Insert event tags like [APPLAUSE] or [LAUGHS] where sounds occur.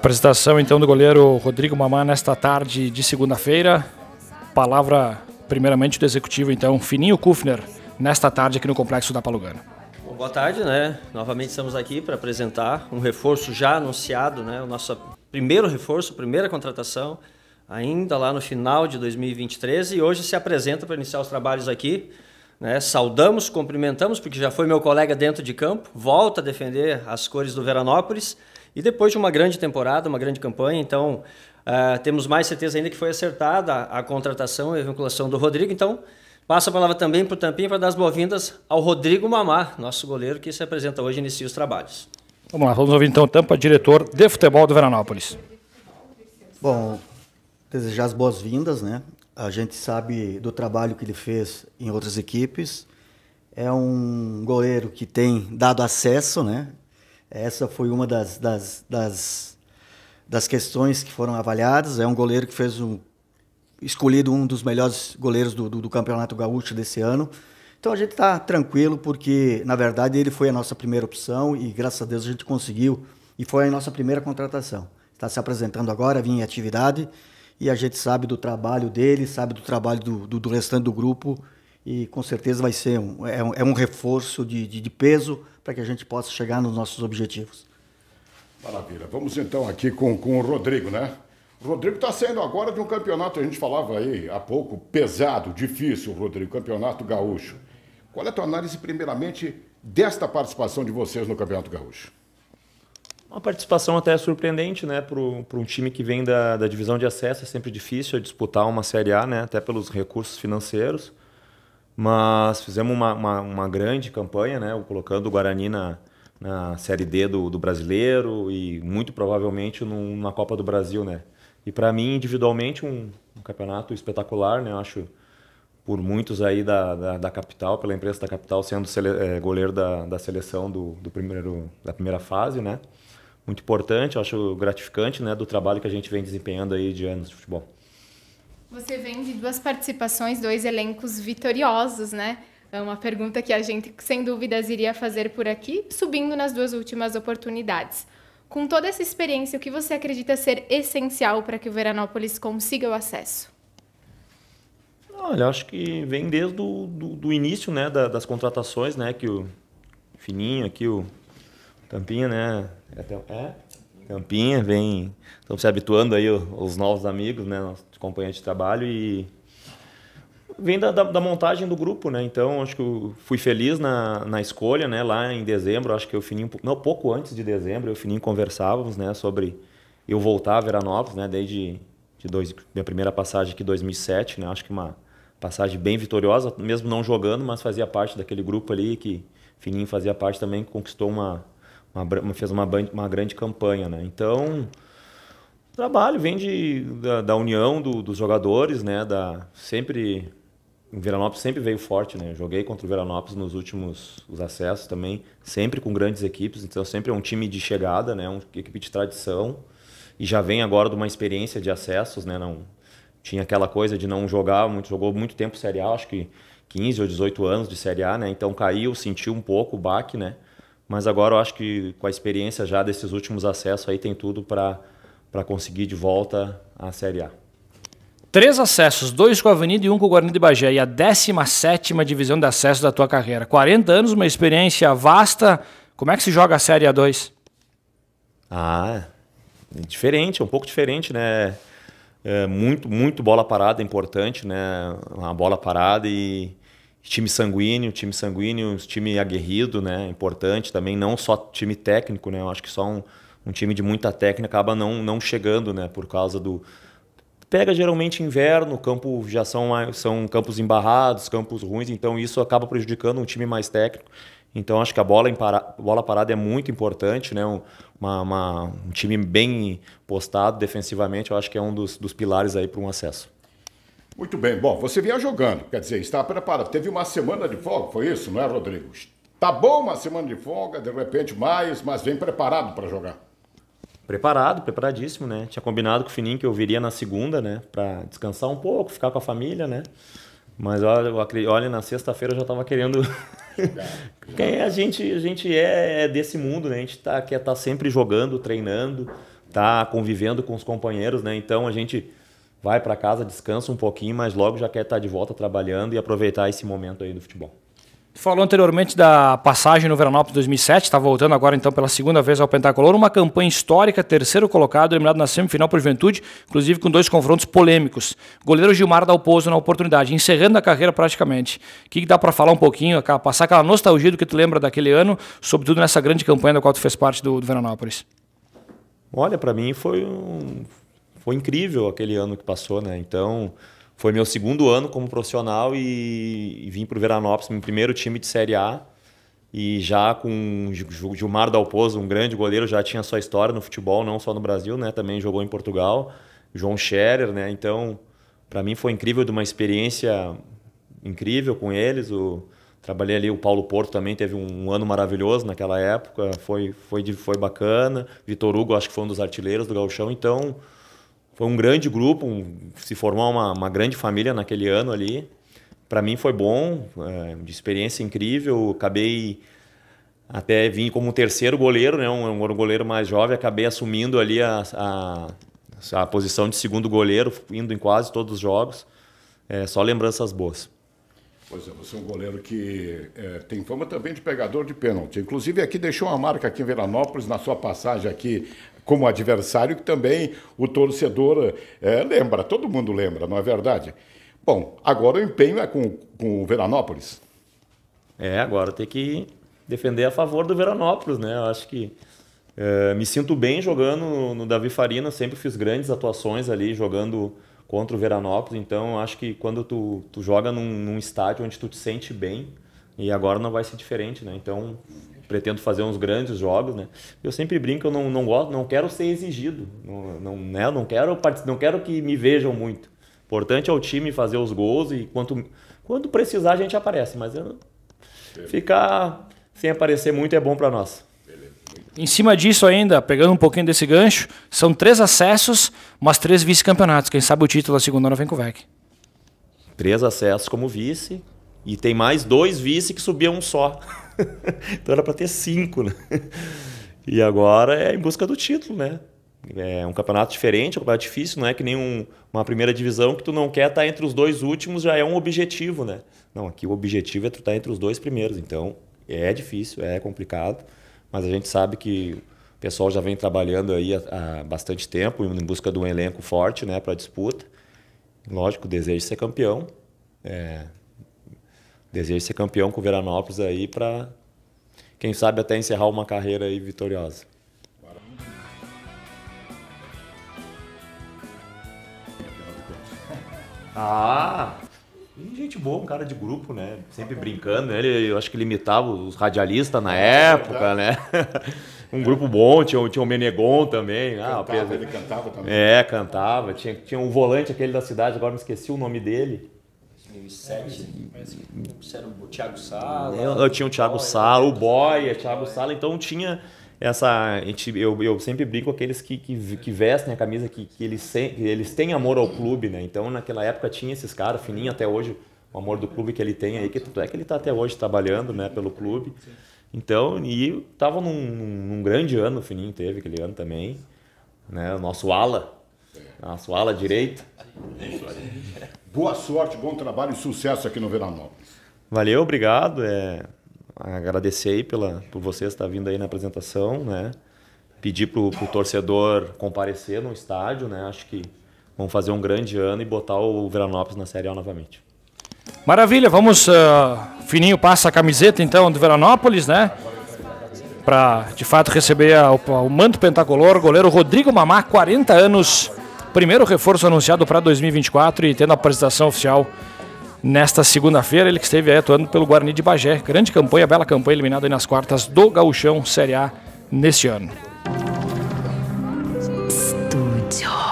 Apresentação então do goleiro Rodrigo Mamá nesta tarde de segunda-feira. Palavra primeiramente do executivo então Fininho Kufner nesta tarde aqui no complexo da Palugana. Bom, boa tarde, né? Novamente estamos aqui para apresentar um reforço já anunciado, né? O nosso primeiro reforço, primeira contratação, ainda lá no final de 2023 e hoje se apresenta para iniciar os trabalhos aqui. Né, saudamos, cumprimentamos, porque já foi meu colega dentro de campo, volta a defender as cores do Veranópolis e depois de uma grande temporada, uma grande campanha, então uh, temos mais certeza ainda que foi acertada a, a contratação e a vinculação do Rodrigo. Então, passo a palavra também para o Tampinho para dar as boas-vindas ao Rodrigo Mamá, nosso goleiro que se apresenta hoje e inicia os trabalhos. Vamos lá, vamos ouvir então o Tampa, diretor de futebol do Veranópolis. Bom, desejar as boas-vindas, né? A gente sabe do trabalho que ele fez em outras equipes. É um goleiro que tem dado acesso, né? Essa foi uma das, das, das, das questões que foram avaliadas. É um goleiro que fez um escolhido um dos melhores goleiros do, do, do Campeonato Gaúcho desse ano. Então a gente está tranquilo porque, na verdade, ele foi a nossa primeira opção e, graças a Deus, a gente conseguiu e foi a nossa primeira contratação. Está se apresentando agora, vinha em atividade e a gente sabe do trabalho dele, sabe do trabalho do, do, do restante do grupo e com certeza vai ser um, é, um, é um reforço de, de, de peso para que a gente possa chegar nos nossos objetivos. Maravilha. Vamos então aqui com, com o Rodrigo, né? O Rodrigo está saindo agora de um campeonato, a gente falava aí há pouco, pesado, difícil, Rodrigo, campeonato gaúcho. Qual é a tua análise, primeiramente, desta participação de vocês no Campeonato Gaúcho? Uma participação até surpreendente, né? Para um time que vem da, da, divisão de acesso, é sempre difícil disputar uma Série A, né? Até pelos recursos financeiros. Mas fizemos uma, uma, uma grande campanha, né? Colocando o Guarani na, na Série D do, do brasileiro e muito provavelmente num, na Copa do Brasil, né? E para mim, individualmente, um, um, campeonato espetacular, né? acho por muitos aí da, da, da, capital, pela imprensa da capital, sendo sele, é, goleiro da, da seleção do, do primeiro, da primeira fase, né? Muito importante, acho gratificante, né? Do trabalho que a gente vem desempenhando aí de anos de futebol. Você vem de duas participações, dois elencos vitoriosos, né? É uma pergunta que a gente, sem dúvidas, iria fazer por aqui, subindo nas duas últimas oportunidades. Com toda essa experiência, o que você acredita ser essencial para que o Veranópolis consiga o acesso? Olha, acho que vem desde o do, do início né, da, das contratações, né? Que o Fininho aqui, o Tampinha, né? É até, é, Campinha, vem. Estamos se habituando aí os novos amigos, né? de companheiros de trabalho e. Vem da, da, da, montagem do grupo, né? Então, acho que eu fui feliz na, na escolha, né? Lá em dezembro, acho que eu fini um pouco. Não, pouco antes de dezembro, eu Fininho conversávamos, né? Sobre eu voltar a Veranópolis, né? Desde de dois, minha primeira passagem aqui em 2007, né? Acho que uma passagem bem vitoriosa, mesmo não jogando, mas fazia parte daquele grupo ali que Fininho fazia parte também, conquistou uma uma, fez uma, uma grande campanha, né? Então, o trabalho vem de, da, da união do, dos jogadores, né? Da, sempre, o Veranópolis sempre veio forte, né? Eu joguei contra o Veranópolis nos últimos os acessos também, sempre com grandes equipes, então sempre é um time de chegada, né? Uma equipe de tradição e já vem agora de uma experiência de acessos, né? Não tinha aquela coisa de não jogar muito, jogou muito tempo Série A, acho que 15 ou 18 anos de Série A, né? Então caiu, sentiu um pouco o baque, né? Mas agora eu acho que com a experiência já desses últimos acessos aí tem tudo para conseguir de volta a Série A. Três acessos, dois com a Avenida e um com o Guarani de Bagé. E a 17 divisão de acesso da tua carreira. 40 anos, uma experiência vasta. Como é que se joga a Série A2? Ah, é diferente, é um pouco diferente, né? É muito, muito bola parada, é importante, né? Uma bola parada e time sanguíneo, time sanguíneo, time aguerrido, né? Importante também, não só time técnico, né? Eu acho que só um, um time de muita técnica acaba não, não chegando, né? Por causa do. Pega geralmente inverno, campo já são, são campos embarrados, campos ruins, então isso acaba prejudicando um time mais técnico. Então acho que a bola, em para... bola parada é muito importante, né? Um, uma, uma, um time bem postado defensivamente, eu acho que é um dos, dos pilares aí para um acesso. Muito bem. Bom, você vinha jogando, quer dizer, está preparado. Teve uma semana de folga, foi isso, não é, Rodrigo? Tá bom uma semana de folga, de repente mais, mas vem preparado para jogar. Preparado, preparadíssimo, né? Tinha combinado com o Fininho que eu viria na segunda, né? Para descansar um pouco, ficar com a família, né? Mas olha, olha na sexta-feira eu já estava querendo. [LAUGHS] Quem a gente, a gente é, é desse mundo, né? A gente tá, quer estar tá sempre jogando, treinando, tá convivendo com os companheiros, né? Então a gente vai para casa, descansa um pouquinho, mas logo já quer estar tá de volta trabalhando e aproveitar esse momento aí do futebol. Falou anteriormente da passagem no Veranópolis 2007, está voltando agora então pela segunda vez ao Pentacolor, uma campanha histórica, terceiro colocado, eliminado na semifinal por Juventude, inclusive com dois confrontos polêmicos. Goleiro Gilmar dá o na oportunidade, encerrando a carreira praticamente. O que, dá para falar um pouquinho, passar aquela nostalgia do que tu lembra daquele ano, sobretudo nessa grande campanha da qual tu fez parte do, do Veranópolis? Olha, para mim foi um, foi incrível aquele ano que passou, né? Então, foi meu segundo ano como profissional e, e vim para o Veranópolis, meu primeiro time de Série A. E já com Gilmar Dalpozo, um grande goleiro, já tinha sua história no futebol, não só no Brasil, né? Também jogou em Portugal. João Scherer, né? Então, para mim foi incrível, de uma experiência incrível com eles. O, trabalhei ali, o Paulo Porto também teve um, ano maravilhoso naquela época, foi, foi, foi bacana. Vitor Hugo, acho que foi um dos artilheiros do Galchão, então foi um grande grupo, um, se formou uma, uma grande família naquele ano ali. Para mim foi bom, é, de experiência incrível. Acabei até vim como terceiro goleiro, né? Um, um goleiro mais jovem, acabei assumindo ali a, a, a, posição de segundo goleiro, indo em quase todos os jogos. É, só lembranças boas. Pois é, você é um goleiro que é, tem fama também de pegador de pênalti. Inclusive aqui deixou uma marca aqui em Veranópolis, na sua passagem aqui como adversário que também o torcedor é, lembra, todo mundo lembra, não é verdade? Bom, agora o empenho é com, com o Veranópolis. É, agora tem que defender a favor do Veranópolis, né? Eu acho que é, me sinto bem jogando no Davi Farina, sempre fiz grandes atuações ali jogando contra o Veranópolis, então acho que quando tu, tu joga num, num estádio onde tu te sente bem, e agora não vai ser diferente, né? Então pretendo fazer uns grandes jogos, né? Eu sempre brinco, eu não, não gosto, não quero ser exigido, não, não, né? não quero não quero que me vejam muito. Importante é o time fazer os gols e quanto quando precisar a gente aparece, mas eu, ficar sem aparecer muito é bom para nós. Em cima disso ainda, pegando um pouquinho desse gancho, são três acessos, mas três vice-campeonatos. Quem sabe o título da segunda hora vem com o VEC. Três acessos como vice, e tem mais dois vice que subiam um só. [LAUGHS] então era para ter cinco, né? E agora é em busca do título, né? É um campeonato diferente, é um campeonato difícil, não é que nem um, uma primeira divisão que tu não quer estar tá entre os dois últimos, já é um objetivo, né? Não, aqui o objetivo é tu estar tá entre os dois primeiros, então é difícil, é complicado, mas a gente sabe que o pessoal já vem trabalhando aí há, há bastante tempo em busca de um elenco forte, né, para disputa. Lógico, o desejo de ser campeão, é, desejo ser campeão com o Veranópolis aí para, quem sabe, até encerrar uma carreira aí vitoriosa. Ah! gente boa, um cara de grupo, né? Sempre brincando. Né? Ele, eu acho que limitava os radialistas na é, é época, né? [LAUGHS] um grupo bom, tinha, tinha o Menegon também. Né? Cantava, ah, Ele cantava também. É, cantava. Tinha, tinha um volante aquele da cidade, agora me esqueci o nome dele. 2007. É, é assim, então, era o Thiago Sala. Eu, tinha o Thiago Sala, o Boia, Thiago Boy. Sala, então tinha essa gente, eu, eu sempre brinco com aqueles que, que, que, vestem a camisa que, que eles, que eles têm amor ao clube, né? Então naquela época tinha esses caras, fininho até hoje, o amor do clube que ele tem aí, que tanto é que ele está até hoje trabalhando, né, pelo clube. Então, e tava num, num grande ano, o Fininho teve aquele ano também, né? O nosso ala, a sua ala direita. Boa sorte, bom trabalho e sucesso aqui no Veranópolis. Valeu, obrigado. É, agradecer aí pela, por você estar vindo aí na apresentação, né? Pedir para o torcedor comparecer no estádio, né? Acho que vamos fazer um grande ano e botar o Veranópolis na Série A novamente. Maravilha, vamos. Uh, fininho passa a camiseta então do Veranópolis, né? para de fato receber a, o, o manto pentacolor, goleiro Rodrigo Mamá, 40 anos, primeiro reforço anunciado para 2024 e tendo a apresentação oficial nesta segunda-feira, ele que esteve atuando pelo Guarani de Bagé. Grande campanha, bela campanha, eliminado nas quartas do Gauchão Série A neste ano. Estúdio.